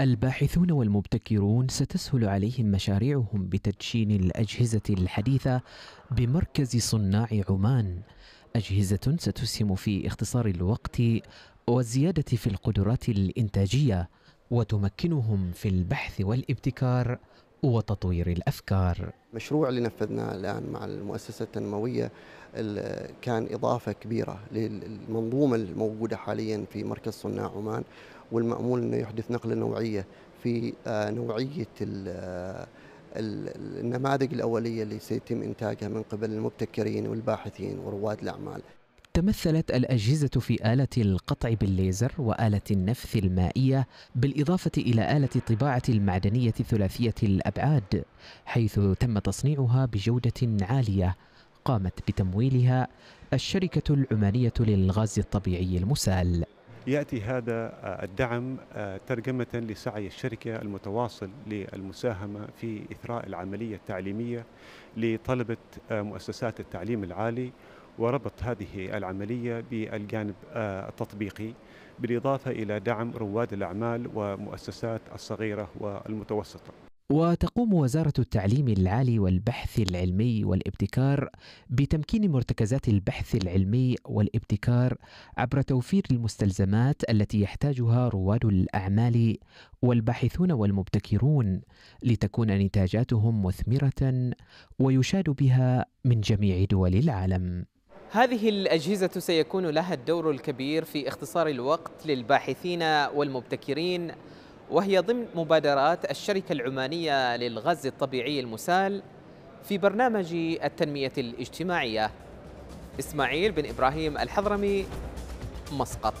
الباحثون والمبتكرون ستسهل عليهم مشاريعهم بتدشين الأجهزة الحديثة بمركز صناع عمان أجهزة ستسهم في اختصار الوقت والزيادة في القدرات الإنتاجية وتمكنهم في البحث والابتكار وتطوير الأفكار المشروع اللي نفذناه الآن مع المؤسسة التنموية كان إضافة كبيرة للمنظومة الموجودة حاليا في مركز صناع عمان والمأمول أنه يحدث نقلة نوعية في آه، نوعية النماذج الأولية اللي سيتم إنتاجها من قبل المبتكرين والباحثين ورواد الأعمال تمثلت الأجهزة في آلة القطع بالليزر وآلة النفث المائية بالإضافة إلى آلة الطباعة المعدنية ثلاثية الأبعاد حيث تم تصنيعها بجودة عالية قامت بتمويلها الشركة العمانية للغاز الطبيعي المسال ياتي هذا الدعم آه، ترجمه لسعي الشركه المتواصل للمساهمه في اثراء العمليه التعليميه لطلبه آه، مؤسسات التعليم العالي وربط هذه العملية بالجانب آه، التطبيقي بالإضافة إلى دعم رواد الأعمال ومؤسسات الصغيرة والمتوسطة وتقوم وزارة التعليم العالي والبحث العلمي والابتكار بتمكين مرتكزات البحث العلمي والابتكار عبر توفير المستلزمات التي يحتاجها رواد الأعمال والباحثون والمبتكرون لتكون نتاجاتهم مثمرة ويشاد بها من جميع دول العالم. هذه الأجهزة سيكون لها الدور الكبير في اختصار الوقت للباحثين والمبتكرين وهي ضمن مبادرات الشركة العمانية للغاز الطبيعي المسال في برنامج التنمية الاجتماعية إسماعيل بن إبراهيم الحضرمي مسقط